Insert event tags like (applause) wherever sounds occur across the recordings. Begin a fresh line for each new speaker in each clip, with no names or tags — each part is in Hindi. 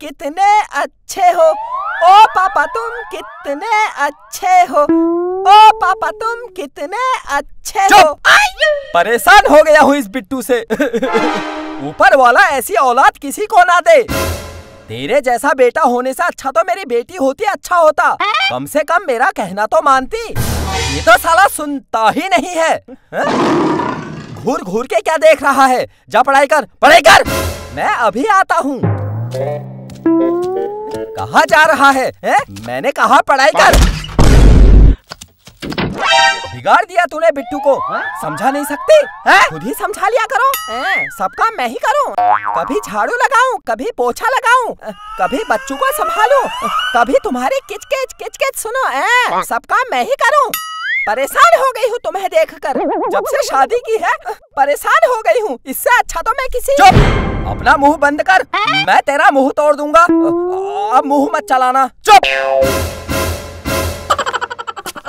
कितने अच्छे हो ओ पापा तुम कितने अच्छे हो ओ पापा तुम कितने अच्छे हो परेशान हो गया हूँ इस बिट्टू से (laughs) ऊपर वाला ऐसी औलाद किसी को ना दे तेरे जैसा बेटा होने से अच्छा तो मेरी बेटी होती अच्छा होता कम से कम मेरा कहना तो मानती ये तो साला सुनता ही नहीं है घूर घूर के क्या देख रहा है जा पढ़ाई कर पढ़ाई कर मैं अभी आता हूँ कहा जा रहा है, है? मैंने कहा पढ़ाई कर बिगाड़ दिया तूने बिट्टू को हाँ? समझा नहीं सकती है? हाँ? खुद ही समझा लिया करो हाँ। सब काम मैं ही करूं कभी झाड़ू लगाऊं कभी पोछा लगाऊं कभी बच्चों को संभालूं कभी तुम्हारी किचकिच किचकिच सुनो सब काम मैं ही करूं परेशान हो गई हूँ तुम्हें देखकर जब से शादी की है परेशान हो गई हूँ इससे अच्छा तो मैं किसी चुप अपना मुंह बंद कर मैं तेरा मुंह तोड़ दूंगा अब मुंह मत चलाना चुप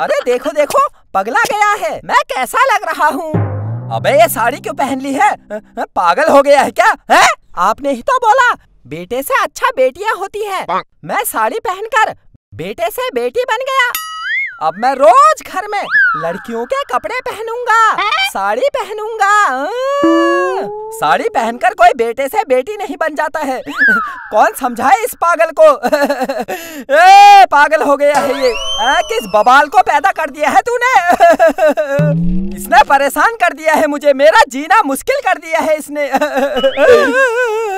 अरे देखो देखो पगला गया है मैं कैसा लग रहा हूँ अबे ये साड़ी क्यों पहन ली है पागल हो गया है क्या है आपने ही तो बोला बेटे से अच्छा बेटियाँ होती है मैं साड़ी पहनकर बेटे से बेटी बन गया अब मैं रोज घर में लड़कियों के कपड़े पहनूंगा साड़ी पहनूंगा अं। साड़ी पहनकर कोई बेटे से बेटी नहीं बन जाता है कौन समझाए इस पागल को (laughs) ए, पागल हो गया है ये आ, किस बबाल को पैदा कर दिया है तूने (laughs) इसने परेशान कर दिया है मुझे मेरा जीना मुश्किल कर दिया है इसने (laughs)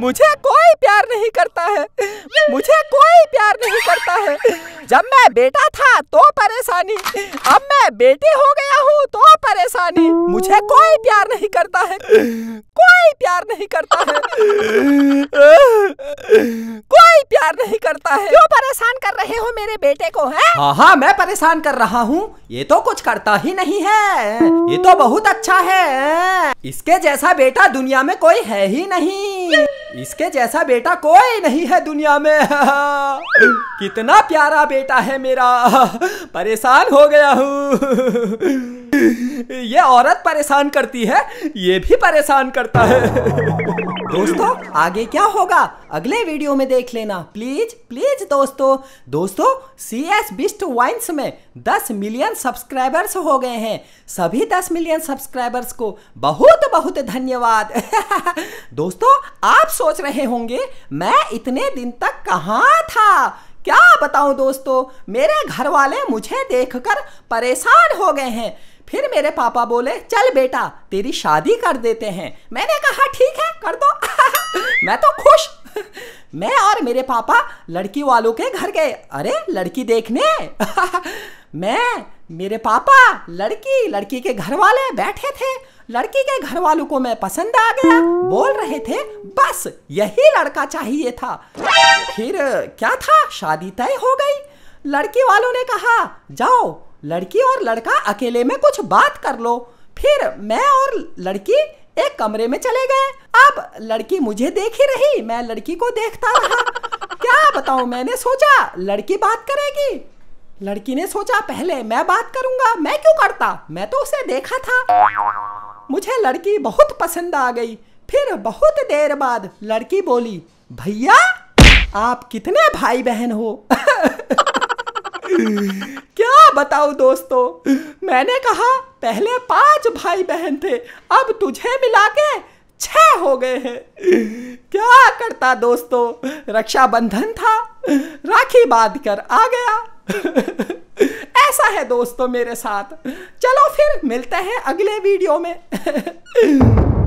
मुझे कोई प्यार नहीं करता है मुझे कोई प्यार नहीं करता है जब मैं बेटा था तो परेशानी अब मैं बेटी हो गया हूँ तो परेशानी मुझे कोई प्यार नहीं करता है कोई प्यार नहीं करता है कोई प्यार नहीं करता है क्यों परेशान कर रहे हो मेरे बेटे को है हाँ हाँ मैं परेशान कर रहा हूँ ये तो कुछ करता ही नहीं है ये तो बहुत अच्छा है इसके जैसा बेटा दुनिया में कोई है ही नहीं इसके जैसा बेटा कोई नहीं है दुनिया में कितना प्यारा बेटा है मेरा परेशान हो गया हूँ ये औरत परेशान करती है ये भी परेशान करता है दोस्तों आगे क्या होगा अगले वीडियो में देख लेना प्लीज प्लीज दोस्तों दोस्तों सी एस बिस्ट वाइन्स में 10 मिलियन सब्सक्राइबर्स हो गए हैं सभी 10 मिलियन सब्सक्राइबर्स को बहुत बहुत धन्यवाद (laughs) दोस्तों आप सोच रहे होंगे मैं इतने दिन तक कहाँ था क्या बताऊं दोस्तों मेरे घर वाले मुझे देखकर परेशान हो गए हैं फिर मेरे पापा बोले चल बेटा तेरी शादी कर देते हैं मैंने कहा ठीक है कर दो (laughs) मैं तो खुश (laughs) मैं और मेरे पापा लड़की वालों के घर गए अरे लड़की देखने (laughs) मैं मेरे पापा लड़की लड़की के घर वाले बैठे थे लड़की के घर वालों को मैं पसंद आ गया बोल रहे थे बस यही लड़का चाहिए था फिर क्या था शादी तय हो गई लड़की वालों ने कहा जाओ लड़की और लड़का अकेले में कुछ बात कर लो फिर मैं और लड़की एक कमरे में चले गए अब लड़की मुझे देख ही रही मैं लड़की को देखता रहा (laughs) क्या बताऊं मैंने सोचा लड़की बात करेगी लड़की ने सोचा पहले मैं बात करूंगा मैं क्यों करता मैं तो उसे देखा था मुझे लड़की बहुत पसंद आ गई फिर बहुत देर बाद लड़की बोली भैया आप कितने भाई बहन हो (laughs) (laughs) बताऊं दोस्तों मैंने कहा पहले पांच भाई बहन थे अब तुझे मिला के छह हो गए हैं क्या करता दोस्तों रक्षाबंधन था राखी बांध कर आ गया ऐसा है दोस्तों मेरे साथ चलो फिर मिलते हैं अगले वीडियो में